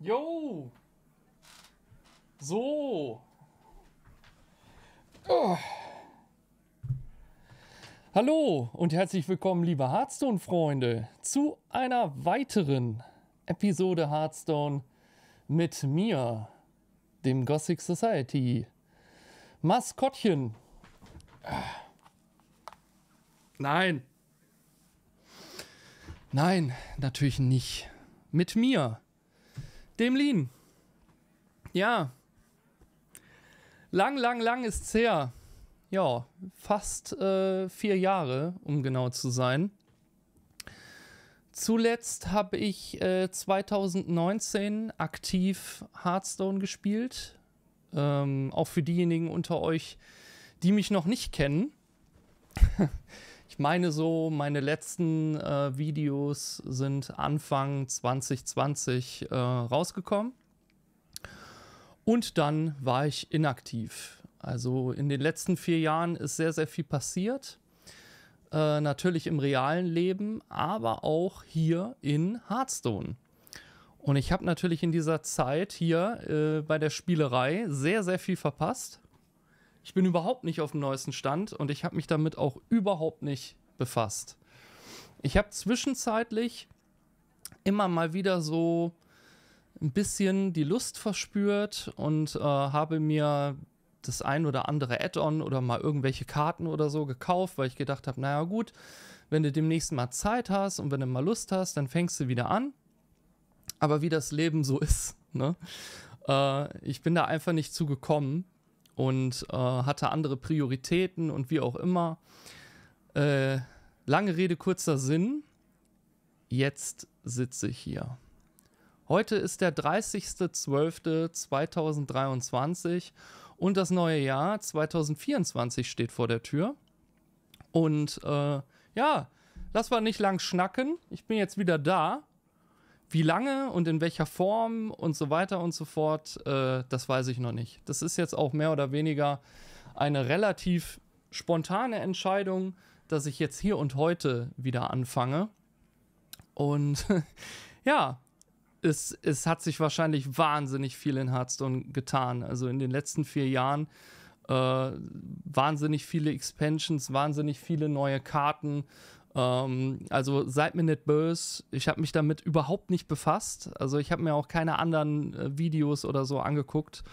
Jo! So! Oh. Hallo und herzlich willkommen, liebe Hearthstone-Freunde, zu einer weiteren Episode Hearthstone mit mir, dem Gothic Society. Maskottchen. Nein. Nein, natürlich nicht. Mit mir. Dem Lean. Ja. Lang, lang, lang ist's her. Ja, fast äh, vier Jahre, um genau zu sein. Zuletzt habe ich äh, 2019 aktiv Hearthstone gespielt. Ähm, auch für diejenigen unter euch, die mich noch nicht kennen. ich meine so, meine letzten äh, Videos sind Anfang 2020 äh, rausgekommen. Und dann war ich inaktiv. Also in den letzten vier Jahren ist sehr, sehr viel passiert. Äh, natürlich im realen Leben, aber auch hier in Hearthstone. Und ich habe natürlich in dieser Zeit hier äh, bei der Spielerei sehr, sehr viel verpasst. Ich bin überhaupt nicht auf dem neuesten Stand und ich habe mich damit auch überhaupt nicht befasst. Ich habe zwischenzeitlich immer mal wieder so ein bisschen die Lust verspürt und äh, habe mir das ein oder andere Add-on oder mal irgendwelche Karten oder so gekauft, weil ich gedacht habe, naja gut, wenn du demnächst mal Zeit hast und wenn du mal Lust hast, dann fängst du wieder an. Aber wie das Leben so ist, ne? äh, ich bin da einfach nicht zugekommen und äh, hatte andere Prioritäten und wie auch immer. Äh, lange Rede, kurzer Sinn. Jetzt sitze ich hier. Heute ist der 30.12.2023 und das neue Jahr 2024 steht vor der Tür. Und äh, ja, lass mal nicht lang schnacken. Ich bin jetzt wieder da wie lange und in welcher Form und so weiter und so fort, äh, das weiß ich noch nicht. Das ist jetzt auch mehr oder weniger eine relativ spontane Entscheidung, dass ich jetzt hier und heute wieder anfange. Und ja, es, es hat sich wahrscheinlich wahnsinnig viel in Hearthstone getan. Also in den letzten vier Jahren äh, wahnsinnig viele Expansions, wahnsinnig viele neue Karten, ähm, also seid mir nicht böse. Ich habe mich damit überhaupt nicht befasst. Also ich habe mir auch keine anderen äh, Videos oder so angeguckt.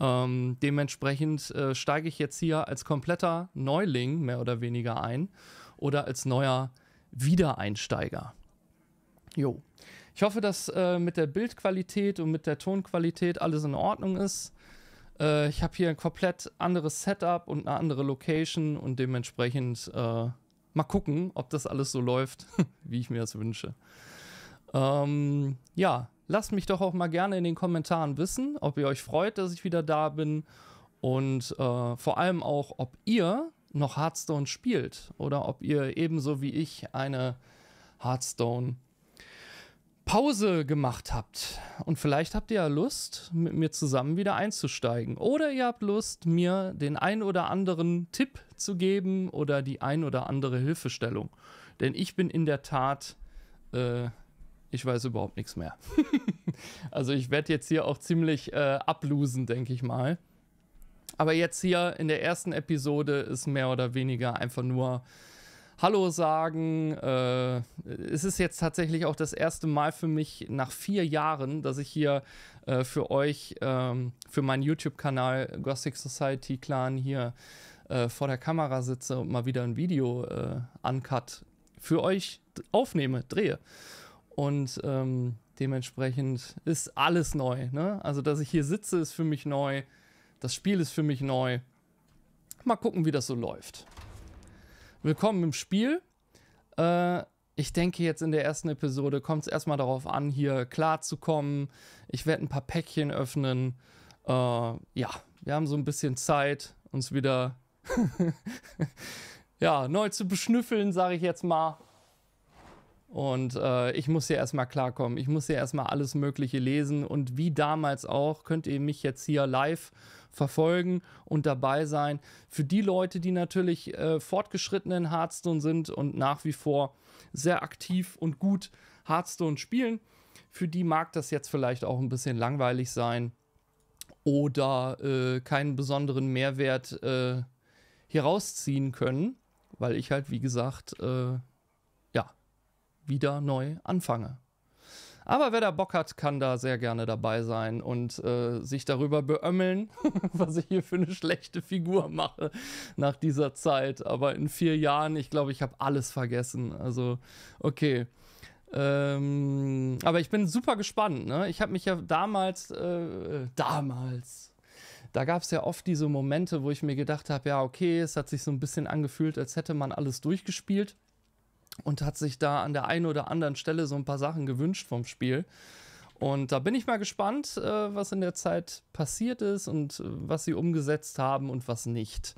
Ähm, dementsprechend äh, steige ich jetzt hier als kompletter Neuling mehr oder weniger ein oder als neuer Wiedereinsteiger. Jo. Ich hoffe, dass äh, mit der Bildqualität und mit der Tonqualität alles in Ordnung ist. Äh, ich habe hier ein komplett anderes Setup und eine andere Location und dementsprechend äh, mal gucken, ob das alles so läuft, wie ich mir das wünsche. Ähm, ja, lasst mich doch auch mal gerne in den Kommentaren wissen, ob ihr euch freut, dass ich wieder da bin und äh, vor allem auch, ob ihr noch Hearthstone spielt oder ob ihr ebenso wie ich eine Hearthstone Pause gemacht habt. Und vielleicht habt ihr ja Lust, mit mir zusammen wieder einzusteigen. Oder ihr habt Lust, mir den ein oder anderen Tipp zu geben oder die ein oder andere Hilfestellung. Denn ich bin in der Tat, äh, ich weiß überhaupt nichts mehr. also ich werde jetzt hier auch ziemlich äh, ablosen, denke ich mal. Aber jetzt hier in der ersten Episode ist mehr oder weniger einfach nur Hallo sagen. Äh, es ist jetzt tatsächlich auch das erste Mal für mich nach vier Jahren, dass ich hier äh, für euch, ähm, für meinen YouTube-Kanal Gothic Society Clan hier äh, vor der Kamera sitze und mal wieder ein Video äh, uncut für euch aufnehme, drehe. Und ähm, dementsprechend ist alles neu. Ne? Also, dass ich hier sitze, ist für mich neu. Das Spiel ist für mich neu. Mal gucken, wie das so läuft willkommen im Spiel. Äh, ich denke, jetzt in der ersten Episode kommt es erstmal darauf an, hier klarzukommen. Ich werde ein paar Päckchen öffnen. Äh, ja, wir haben so ein bisschen Zeit, uns wieder ja, neu zu beschnüffeln, sage ich jetzt mal. Und äh, ich muss hier erstmal klarkommen. Ich muss hier erstmal alles Mögliche lesen. Und wie damals auch, könnt ihr mich jetzt hier live verfolgen und dabei sein. Für die Leute, die natürlich äh, fortgeschritten in Hearthstone sind und nach wie vor sehr aktiv und gut Hearthstone spielen, für die mag das jetzt vielleicht auch ein bisschen langweilig sein oder äh, keinen besonderen Mehrwert äh, hier können, weil ich halt, wie gesagt, äh, ja, wieder neu anfange. Aber wer da Bock hat, kann da sehr gerne dabei sein und äh, sich darüber beömmeln, was ich hier für eine schlechte Figur mache nach dieser Zeit. Aber in vier Jahren, ich glaube, ich habe alles vergessen. Also, okay. Ähm, aber ich bin super gespannt. Ne? Ich habe mich ja damals, äh, damals, da gab es ja oft diese Momente, wo ich mir gedacht habe, ja, okay, es hat sich so ein bisschen angefühlt, als hätte man alles durchgespielt und hat sich da an der einen oder anderen Stelle so ein paar Sachen gewünscht vom Spiel. Und da bin ich mal gespannt, äh, was in der Zeit passiert ist und äh, was sie umgesetzt haben und was nicht.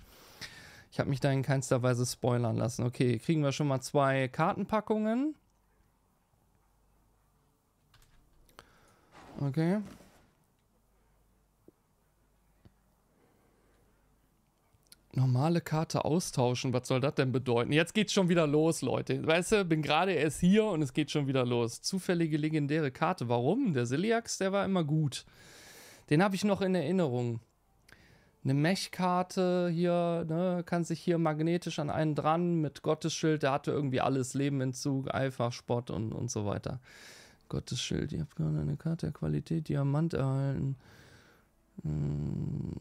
Ich habe mich da in keinster Weise spoilern lassen. Okay, kriegen wir schon mal zwei Kartenpackungen. Okay. Normale Karte austauschen, was soll das denn bedeuten? Jetzt geht's schon wieder los, Leute. Weißt du, bin gerade erst hier und es geht schon wieder los. Zufällige legendäre Karte. Warum? Der Siliax, der war immer gut. Den habe ich noch in Erinnerung. Eine Mech-Karte hier, ne, kann sich hier magnetisch an einen dran mit Gottesschild. Der hatte irgendwie alles: Lebenentzug, Entzug, Eifer, Spott und, und so weiter. Gottesschild, ihr habt gerade eine Karte der Qualität Diamant erhalten. Hm.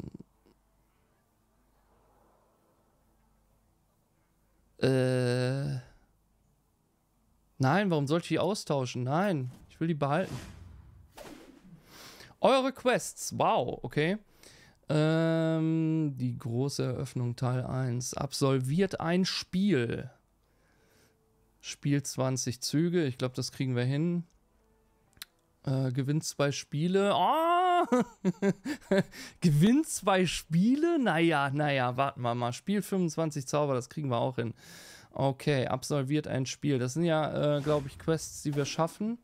Äh. Nein, warum sollte ich die austauschen? Nein, ich will die behalten. Eure Quests. Wow, okay. Ähm, die große Eröffnung Teil 1. Absolviert ein Spiel. Spiel 20 Züge. Ich glaube, das kriegen wir hin. Äh, gewinnt zwei Spiele. Oh, ja, gewinnt zwei Spiele, naja, naja, warten wir mal, Spiel 25 Zauber, das kriegen wir auch hin. Okay, absolviert ein Spiel. Das sind ja, äh, glaube ich, Quests, die wir schaffen.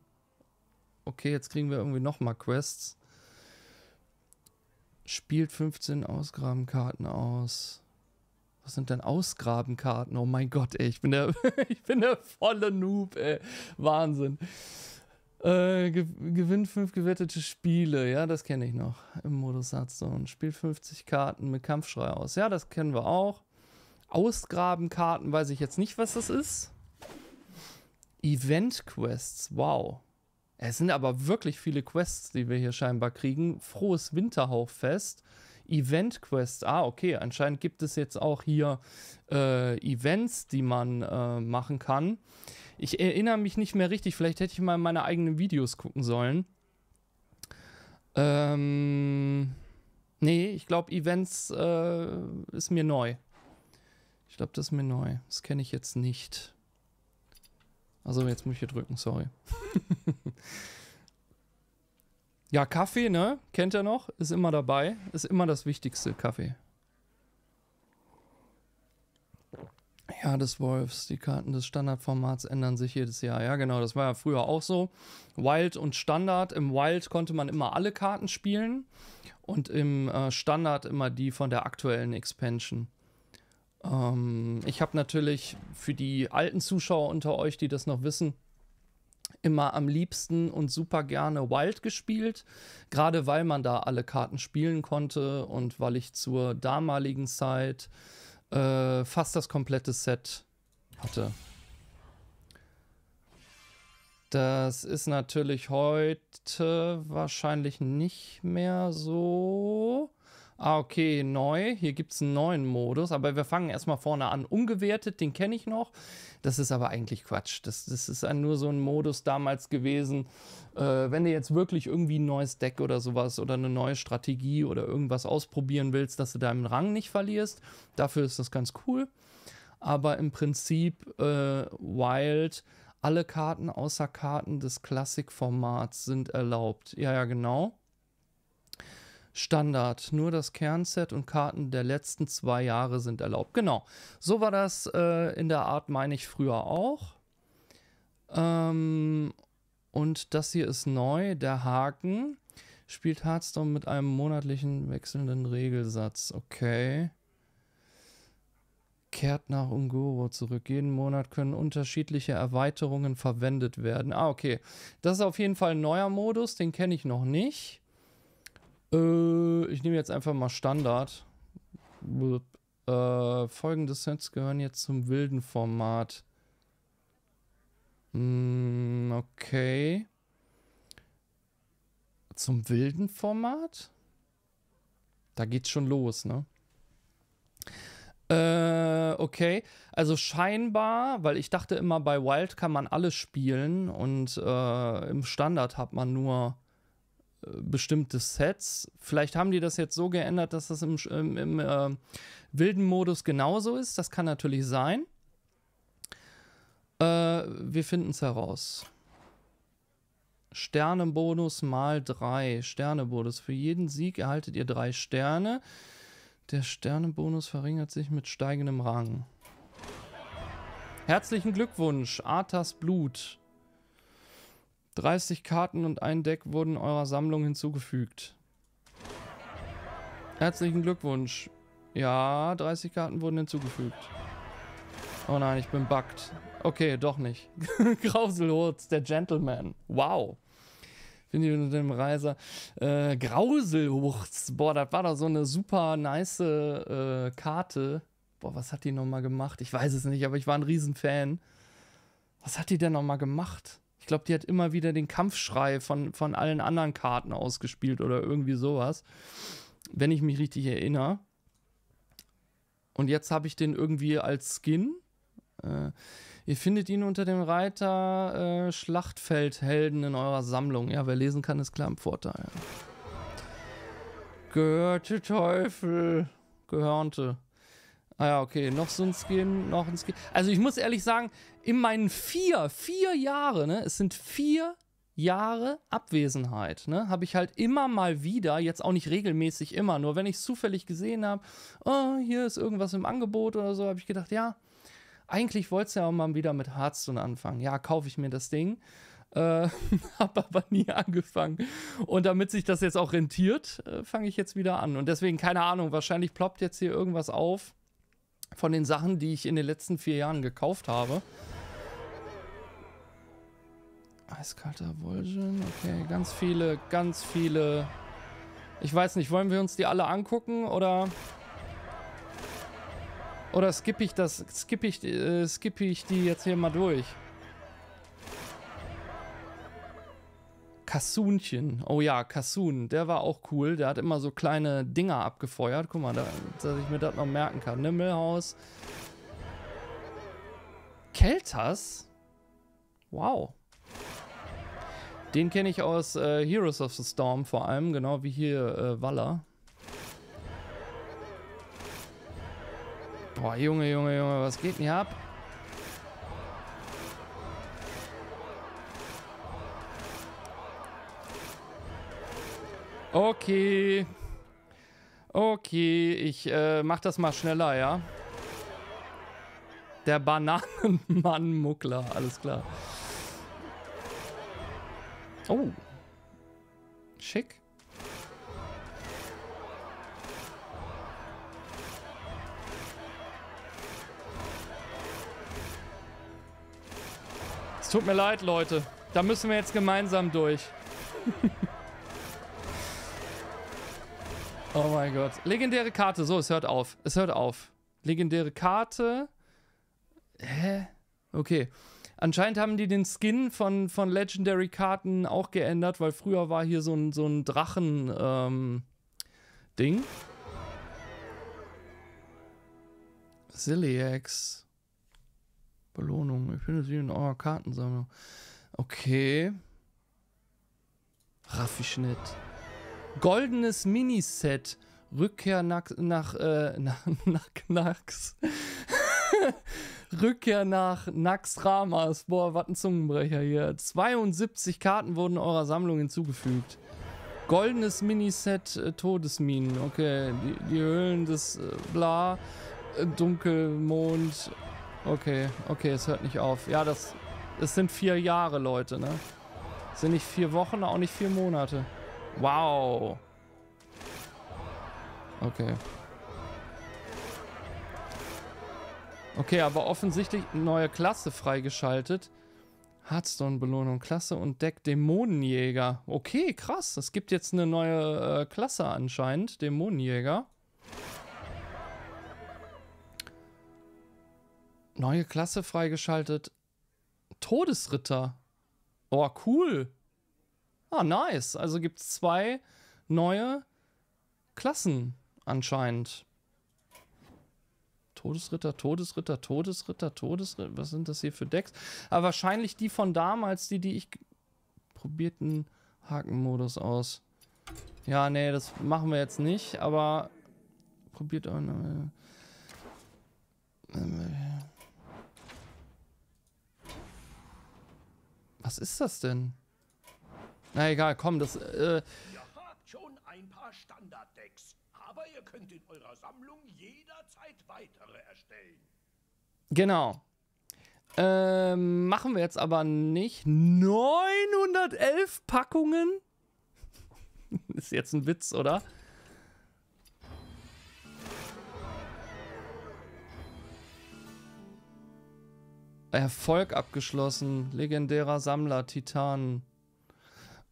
Okay, jetzt kriegen wir irgendwie nochmal Quests. Spielt 15 Ausgrabenkarten aus. Was sind denn Ausgrabenkarten? Oh mein Gott, ey, ich bin der, ich bin der volle Noob, ey. Wahnsinn. Äh, ge gewinnt fünf gewettete Spiele. Ja, das kenne ich noch im Modus Hearthstone. Spielt 50 Karten mit Kampfschrei aus. Ja, das kennen wir auch. Ausgraben Karten weiß ich jetzt nicht, was das ist. Event Quests. Wow. Es sind aber wirklich viele Quests, die wir hier scheinbar kriegen. Frohes Winterhauchfest. Event Quests. Ah, okay. Anscheinend gibt es jetzt auch hier äh, Events, die man äh, machen kann. Ich erinnere mich nicht mehr richtig. Vielleicht hätte ich mal meine eigenen Videos gucken sollen. Ähm, nee, ich glaube, Events äh, ist mir neu. Ich glaube, das ist mir neu. Das kenne ich jetzt nicht. Also jetzt muss ich hier drücken, sorry. ja, Kaffee, ne? Kennt ihr noch? Ist immer dabei. Ist immer das Wichtigste, Kaffee. Ja, des Wolfs. Die Karten des Standardformats ändern sich jedes Jahr. Ja, genau, das war ja früher auch so. Wild und Standard. Im Wild konnte man immer alle Karten spielen und im äh, Standard immer die von der aktuellen Expansion. Ähm, ich habe natürlich für die alten Zuschauer unter euch, die das noch wissen, immer am liebsten und super gerne Wild gespielt, gerade weil man da alle Karten spielen konnte und weil ich zur damaligen Zeit äh, fast das komplette Set hatte. Das ist natürlich heute wahrscheinlich nicht mehr so. Ah, okay, neu. Hier gibt es einen neuen Modus. Aber wir fangen erstmal vorne an. Ungewertet, den kenne ich noch. Das ist aber eigentlich Quatsch. Das, das ist nur so ein Modus damals gewesen. Äh, wenn du jetzt wirklich irgendwie ein neues Deck oder sowas oder eine neue Strategie oder irgendwas ausprobieren willst, dass du deinen Rang nicht verlierst, dafür ist das ganz cool. Aber im Prinzip äh, Wild alle Karten außer Karten des Classic-Formats sind erlaubt. Ja, ja, genau. Standard. Nur das Kernset und Karten der letzten zwei Jahre sind erlaubt. Genau. So war das äh, in der Art, meine ich, früher auch. Ähm, und das hier ist neu, der Haken. Spielt Hearthstone mit einem monatlichen wechselnden Regelsatz. Okay. Kehrt nach Ungoro zurück. Jeden Monat können unterschiedliche Erweiterungen verwendet werden. Ah, okay. Das ist auf jeden Fall ein neuer Modus, den kenne ich noch nicht. Äh, ich nehme jetzt einfach mal Standard. Äh, folgende Sets gehören jetzt zum wilden Format. Mm, okay. Zum wilden Format? Da geht's schon los, ne? Äh, okay. Also scheinbar, weil ich dachte immer, bei Wild kann man alles spielen und äh, im Standard hat man nur bestimmte Sets. Vielleicht haben die das jetzt so geändert, dass das im, im, im äh, wilden Modus genauso ist. Das kann natürlich sein. Äh, wir finden es heraus. Sternenbonus mal drei. Sternebonus. Für jeden Sieg erhaltet ihr drei Sterne. Der Sternenbonus verringert sich mit steigendem Rang. Herzlichen Glückwunsch, Arthas Blut. 30 Karten und ein Deck wurden eurer Sammlung hinzugefügt. Herzlichen Glückwunsch. Ja, 30 Karten wurden hinzugefügt. Oh nein, ich bin bugged. Okay, doch nicht. Grauselhurz, der Gentleman. Wow. Finde ich unter dem Reiser. Äh, Grauselhurz. Boah, das war doch so eine super nice äh, Karte. Boah, was hat die nochmal gemacht? Ich weiß es nicht, aber ich war ein Riesenfan. Was hat die denn nochmal gemacht? Ich glaube, die hat immer wieder den Kampfschrei von, von allen anderen Karten ausgespielt oder irgendwie sowas. Wenn ich mich richtig erinnere. Und jetzt habe ich den irgendwie als Skin. Äh, ihr findet ihn unter dem Reiter äh, Schlachtfeldhelden in eurer Sammlung. Ja, wer lesen kann, ist klar im Vorteil. Gehörte Teufel. Gehörnte. Ah ja, okay. Noch so ein Skin, noch ein Skin. Also ich muss ehrlich sagen, in meinen vier, vier Jahre, ne, es sind vier Jahre Abwesenheit, ne, habe ich halt immer mal wieder, jetzt auch nicht regelmäßig immer, nur wenn ich es zufällig gesehen habe, oh, hier ist irgendwas im Angebot oder so, habe ich gedacht, ja, eigentlich wollte es ja auch mal wieder mit Hearthstone anfangen. Ja, kaufe ich mir das Ding. Äh, habe aber nie angefangen. Und damit sich das jetzt auch rentiert, äh, fange ich jetzt wieder an. Und deswegen, keine Ahnung, wahrscheinlich ploppt jetzt hier irgendwas auf von den Sachen, die ich in den letzten vier Jahren gekauft habe. Eiskalter Volgen. Okay, ganz viele, ganz viele. Ich weiß nicht, wollen wir uns die alle angucken oder... Oder skippe ich das, skippe ich, äh, skippe ich die jetzt hier mal durch? Kassunchen. Oh ja, Kassun. Der war auch cool. Der hat immer so kleine Dinger abgefeuert. Guck mal, da, dass ich mir das noch merken kann. Nimmelhaus. Keltas? Wow. Den kenne ich aus äh, Heroes of the Storm vor allem, genau wie hier äh, Walla. Boah, Junge, Junge, Junge, was geht denn hier ab? Okay. Okay, ich äh, mach das mal schneller, ja? Der Bananenmann-Muckler, alles klar. Oh. Schick. Es tut mir leid, Leute. Da müssen wir jetzt gemeinsam durch. oh mein Gott. Legendäre Karte. So, es hört auf. Es hört auf. Legendäre Karte. Hä? Okay. Anscheinend haben die den Skin von, von Legendary-Karten auch geändert, weil früher war hier so ein, so ein Drachen-Ding. Ähm, Siliax. Belohnung. Ich finde sie in eurer Kartensammlung. Okay. Raffischnitt. Goldenes Miniset. Rückkehr nach, nach, äh, nach, nach, nach. Rückkehr nach Nax Ramas. Boah, was ein Zungenbrecher hier. 72 Karten wurden eurer Sammlung hinzugefügt. Goldenes Miniset äh, Todesminen. Okay, die, die Höhlen des äh, Bla. Äh, Dunkelmond. Okay, okay, es hört nicht auf. Ja, das, das sind vier Jahre, Leute, ne? Das sind nicht vier Wochen, auch nicht vier Monate. Wow. Okay. Okay, aber offensichtlich neue Klasse freigeschaltet. Hearthstone-Belohnung, Klasse und Deck Dämonenjäger. Okay, krass. Es gibt jetzt eine neue äh, Klasse anscheinend, Dämonenjäger. Neue Klasse freigeschaltet. Todesritter. Oh, cool. Ah, nice. Also gibt es zwei neue Klassen anscheinend. Todesritter, Todesritter, Todesritter, Todesritter. Was sind das hier für Decks? Aber wahrscheinlich die von damals, die, die ich probierten Hakenmodus aus. Ja, nee, das machen wir jetzt nicht, aber probiert auch noch. Was ist das denn? Na egal, komm, das. Äh, Ihr habt schon ein paar Standarddecks aber ihr könnt in eurer Sammlung jederzeit weitere erstellen. Genau. Ähm, machen wir jetzt aber nicht. 911 Packungen? Ist jetzt ein Witz, oder? Erfolg abgeschlossen. Legendärer Sammler, Titanen.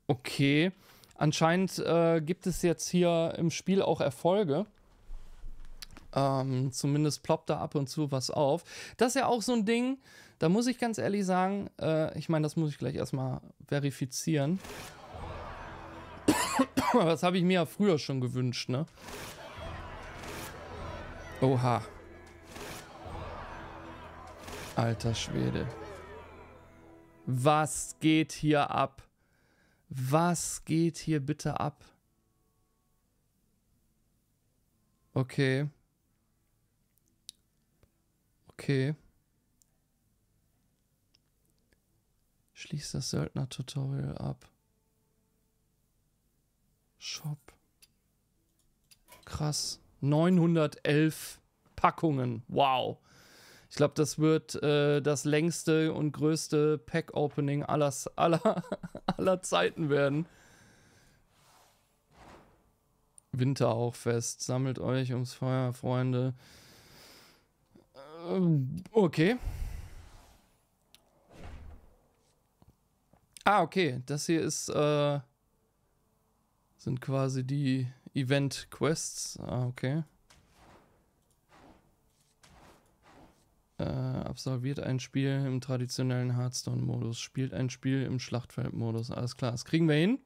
Okay anscheinend äh, gibt es jetzt hier im Spiel auch Erfolge. Ähm, zumindest ploppt da ab und zu was auf. Das ist ja auch so ein Ding, da muss ich ganz ehrlich sagen, äh, ich meine, das muss ich gleich erstmal verifizieren. das habe ich mir ja früher schon gewünscht, ne? Oha. Alter Schwede. Was geht hier ab? Was geht hier bitte ab? Okay. Okay. Schließ das Söldner-Tutorial ab. Shop. Krass. 911 Packungen. Wow. Ich glaube, das wird äh, das längste und größte Pack-Opening aller, aller, aller Zeiten werden. Winter auch fest. Sammelt euch ums Feuer, Freunde. Ähm, okay. Ah, okay. Das hier ist, äh, sind quasi die Event-Quests. Ah, okay. äh, absolviert ein Spiel im traditionellen Hearthstone-Modus, spielt ein Spiel im Schlachtfeld-Modus. Alles klar, das kriegen wir hin.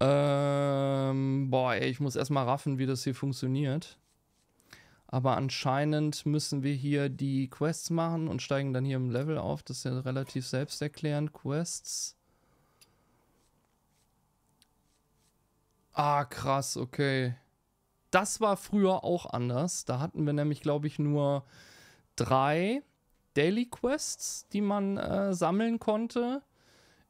Ähm, boah, ey, ich muss erstmal raffen, wie das hier funktioniert. Aber anscheinend müssen wir hier die Quests machen und steigen dann hier im Level auf. Das ist ja relativ selbsterklärend. Quests. Ah, krass, okay. Das war früher auch anders. Da hatten wir nämlich, glaube ich, nur drei Daily Quests, die man äh, sammeln konnte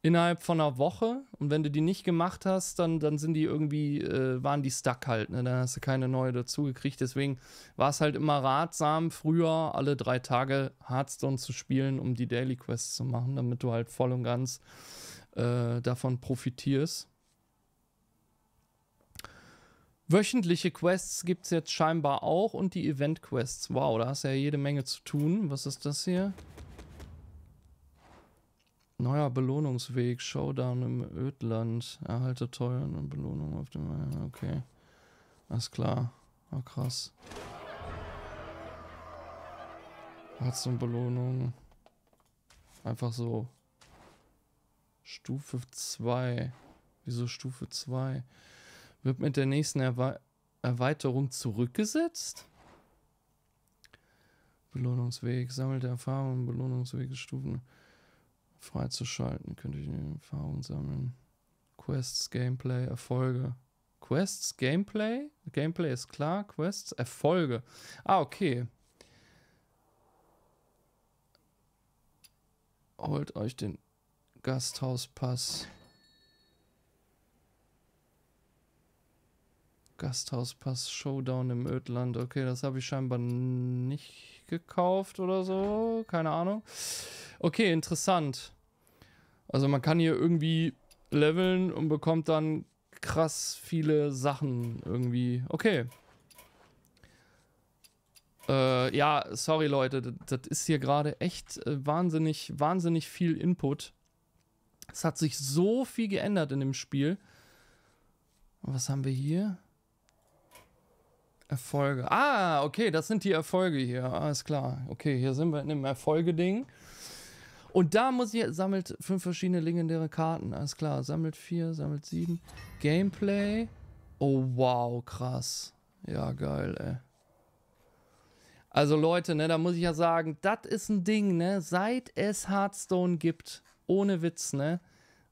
innerhalb von einer Woche. Und wenn du die nicht gemacht hast, dann, dann sind die irgendwie, äh, waren die stuck halt. Ne? Dann hast du keine neue dazu gekriegt. Deswegen war es halt immer ratsam, früher alle drei Tage Hearthstone zu spielen, um die Daily Quests zu machen, damit du halt voll und ganz äh, davon profitierst. Wöchentliche Quests gibt es jetzt scheinbar auch und die Event-Quests. Wow, da hast du ja jede Menge zu tun. Was ist das hier? Neuer Belohnungsweg, Showdown im Ödland. Erhalte teuer und Belohnung auf dem... Okay. Alles klar. Oh, krass. Hat's eine Belohnung. Einfach so. Stufe 2. Wieso Stufe 2? wird mit der nächsten Erweiterung zurückgesetzt. Belohnungsweg, sammelt Erfahrungen, Belohnungswegestufen freizuschalten. Könnt ihr Erfahrungen sammeln. Quests, Gameplay, Erfolge. Quests, Gameplay? Gameplay ist klar, Quests, Erfolge. Ah, okay. Holt euch den Gasthauspass. Gasthauspass Showdown im Ödland. Okay, das habe ich scheinbar nicht gekauft oder so. Keine Ahnung. Okay, interessant. Also man kann hier irgendwie leveln und bekommt dann krass viele Sachen irgendwie. Okay. Äh, ja, sorry Leute, das, ist hier gerade echt äh, wahnsinnig, wahnsinnig viel Input. Es hat sich so viel geändert in dem Spiel. Was haben wir hier? Erfolge. Ah, okay, das sind die Erfolge hier. Alles klar. Okay, hier sind wir in dem Erfolgeding. Und da muss ich, sammelt fünf verschiedene legendäre Karten. Alles klar, sammelt vier, sammelt sieben. Gameplay. Oh, wow, krass. Ja, geil, ey. Also Leute, ne, da muss ich ja sagen, das ist ein Ding, ne? Seit es Hearthstone gibt, ohne Witz, ne?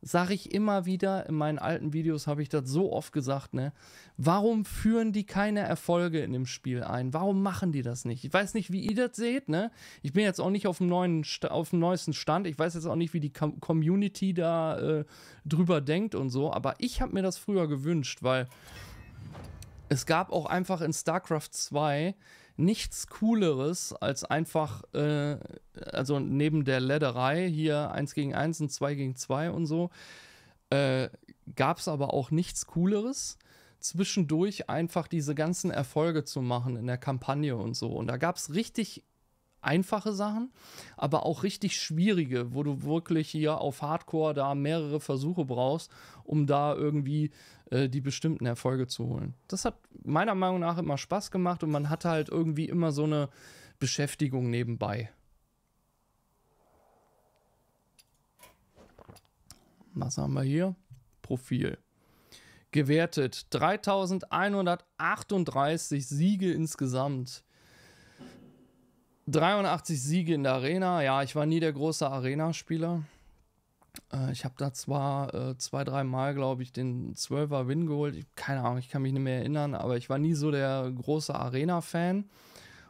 sage ich immer wieder, in meinen alten Videos habe ich das so oft gesagt, ne? Warum führen die keine Erfolge in dem Spiel ein? Warum machen die das nicht? Ich weiß nicht, wie ihr das seht, ne? Ich bin jetzt auch nicht auf dem, neuen, auf dem neuesten Stand. Ich weiß jetzt auch nicht, wie die Community da äh, drüber denkt und so. Aber ich habe mir das früher gewünscht, weil es gab auch einfach in StarCraft 2 nichts Cooleres, als einfach, äh, also neben der Lederei hier 1 gegen 1 und 2 gegen 2 und so, äh, gab es aber auch nichts Cooleres, zwischendurch einfach diese ganzen Erfolge zu machen in der Kampagne und so. Und da gab es richtig einfache Sachen, aber auch richtig schwierige, wo du wirklich hier auf Hardcore da mehrere Versuche brauchst, um da irgendwie äh, die bestimmten Erfolge zu holen. Das hat meiner Meinung nach immer Spaß gemacht und man hatte halt irgendwie immer so eine Beschäftigung nebenbei. Was haben wir hier? Profil. Gewertet 3138 Siege insgesamt. 83 Siege in der Arena. Ja, ich war nie der große Arena-Spieler. Äh, ich habe da zwar äh, zwei, drei Mal, glaube ich, den 12er Win geholt. Ich, keine Ahnung, ich kann mich nicht mehr erinnern, aber ich war nie so der große Arena-Fan.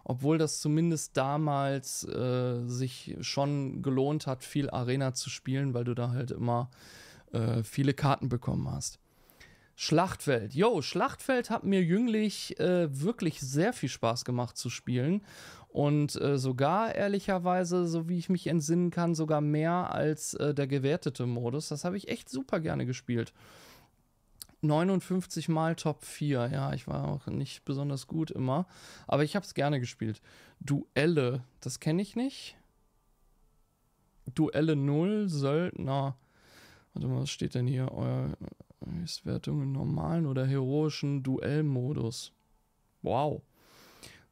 Obwohl das zumindest damals äh, sich schon gelohnt hat, viel Arena zu spielen, weil du da halt immer äh, viele Karten bekommen hast. Schlachtfeld. Jo, Schlachtfeld hat mir jünglich äh, wirklich sehr viel Spaß gemacht zu spielen und äh, sogar ehrlicherweise, so wie ich mich entsinnen kann, sogar mehr als äh, der gewertete Modus. Das habe ich echt super gerne gespielt. 59 Mal Top 4. Ja, ich war auch nicht besonders gut immer, aber ich habe es gerne gespielt. Duelle, das kenne ich nicht. Duelle 0, Söldner. Warte mal, was steht denn hier? Euer Höchstwertung äh, im normalen oder heroischen Duellmodus. Wow.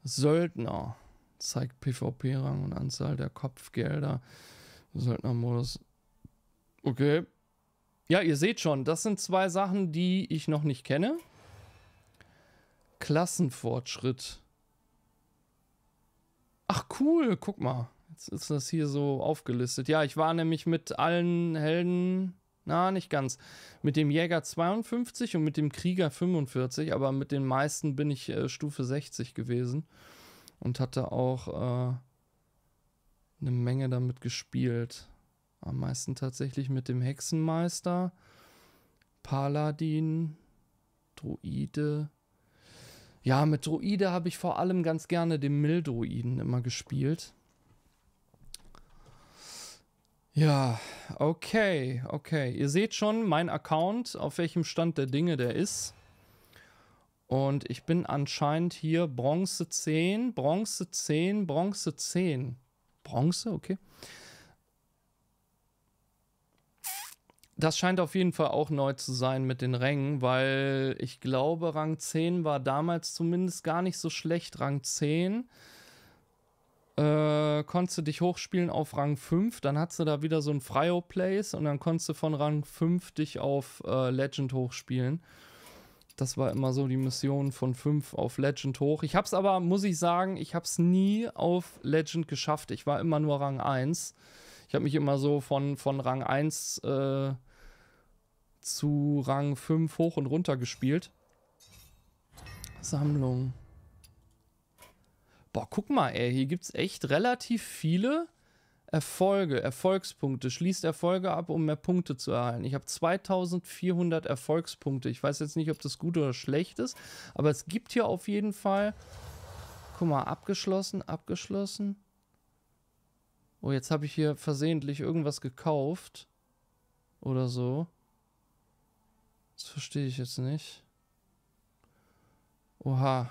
Söldner zeigt PvP-Rang und Anzahl der Kopfgelder. Söldnermodus. Okay. Ja, ihr seht schon, das sind zwei Sachen, die ich noch nicht kenne. Klassenfortschritt. Ach cool, guck mal. Jetzt ist das hier so aufgelistet. Ja, ich war nämlich mit allen Helden, na, nicht ganz, mit dem Jäger 52 und mit dem Krieger 45, aber mit den meisten bin ich äh, Stufe 60 gewesen und hatte auch äh, eine Menge damit gespielt. Am meisten tatsächlich mit dem Hexenmeister, Paladin, Druide. Ja, mit Druide habe ich vor allem ganz gerne den Mildruiden immer gespielt. Ja, okay, okay. Ihr seht schon, mein Account, auf welchem Stand der Dinge der ist. Und ich bin anscheinend hier Bronze 10, Bronze 10, Bronze 10. Bronze, okay. Das scheint auf jeden Fall auch neu zu sein mit den Rängen, weil ich glaube, Rang 10 war damals zumindest gar nicht so schlecht. Rang 10 äh, konntest du dich hochspielen auf Rang 5, dann hattest du da wieder so ein Freio Place und dann konntest du von Rang 5 dich auf äh, Legend hochspielen. Das war immer so die Mission von 5 auf Legend hoch. Ich hab's aber, muss ich sagen, ich hab's nie auf Legend geschafft. Ich war immer nur Rang 1. Ich habe mich immer so von, von Rang 1 äh, zu Rang 5 hoch und runter gespielt. Sammlung. Boah, guck mal, ey, hier gibt's echt relativ viele Erfolge, Erfolgspunkte, schließt Erfolge ab, um mehr Punkte zu erhalten. Ich habe 2400 Erfolgspunkte. Ich weiß jetzt nicht, ob das gut oder schlecht ist, aber es gibt hier auf jeden Fall. Guck mal, abgeschlossen, abgeschlossen. Oh, jetzt habe ich hier versehentlich irgendwas gekauft. Oder so. Das verstehe ich jetzt nicht. Oha. Habe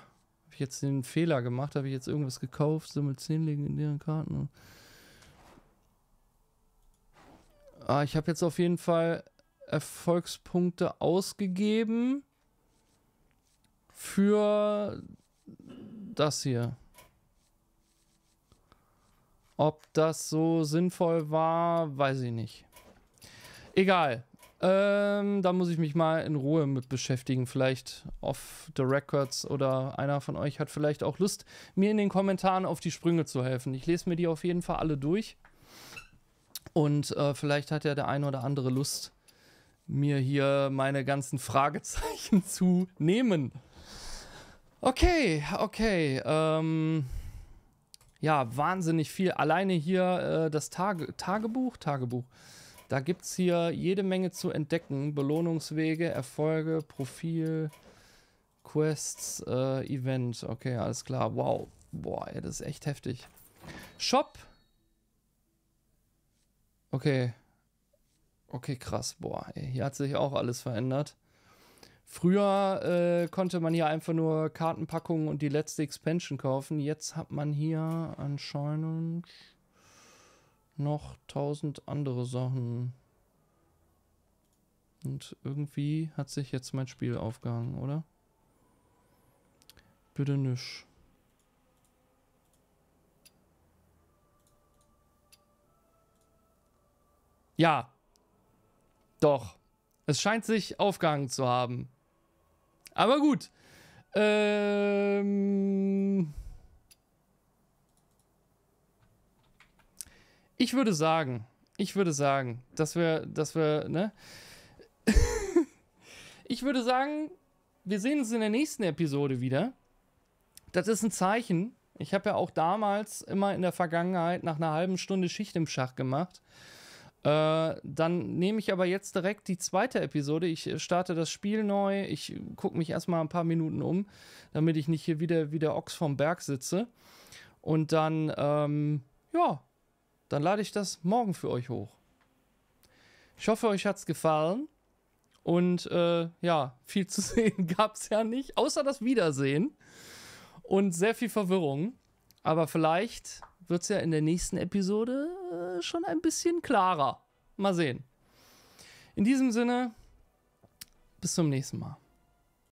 ich jetzt den Fehler gemacht? Habe ich jetzt irgendwas gekauft? Sammelt 10 legendären Karten. Und Ah, ich habe jetzt auf jeden Fall Erfolgspunkte ausgegeben für das hier. Ob das so sinnvoll war, weiß ich nicht. Egal. Ähm, da muss ich mich mal in Ruhe mit beschäftigen. Vielleicht off the records oder einer von euch hat vielleicht auch Lust, mir in den Kommentaren auf die Sprünge zu helfen. Ich lese mir die auf jeden Fall alle durch. Und äh, vielleicht hat ja der eine oder andere Lust, mir hier meine ganzen Fragezeichen zu nehmen. Okay, okay. Ähm, ja, wahnsinnig viel. Alleine hier äh, das Tage Tagebuch, Tagebuch. Da gibt es hier jede Menge zu entdecken. Belohnungswege, Erfolge, Profil, Quests, äh, Event. Okay, alles klar. Wow. Boah, ey, das ist echt heftig. Shop. Okay. Okay, krass. Boah, ey, hier hat sich auch alles verändert. Früher äh, konnte man hier einfach nur Kartenpackungen und die letzte Expansion kaufen. Jetzt hat man hier anscheinend noch tausend andere Sachen. Und irgendwie hat sich jetzt mein Spiel aufgehangen, oder? Bitte nicht. Ja. Doch. Es scheint sich aufgehangen zu haben. Aber gut. Ähm. Ich würde sagen, ich würde sagen, dass wir, dass wir, ne? ich würde sagen, wir sehen uns in der nächsten Episode wieder. Das ist ein Zeichen. Ich habe ja auch damals immer in der Vergangenheit nach einer halben Stunde Schicht im Schach gemacht. Äh, dann nehme ich aber jetzt direkt die zweite Episode. Ich äh, starte das Spiel neu. Ich gucke mich erstmal ein paar Minuten um, damit ich nicht hier wieder wie der Ochs vom Berg sitze. Und dann, ähm, ja, dann lade ich das morgen für euch hoch. Ich hoffe, euch hat es gefallen. Und äh, ja, viel zu sehen gab es ja nicht, außer das Wiedersehen und sehr viel Verwirrung. Aber vielleicht wird es ja in der nächsten Episode äh, schon ein bisschen klarer. Mal sehen. In diesem Sinne, bis zum nächsten Mal.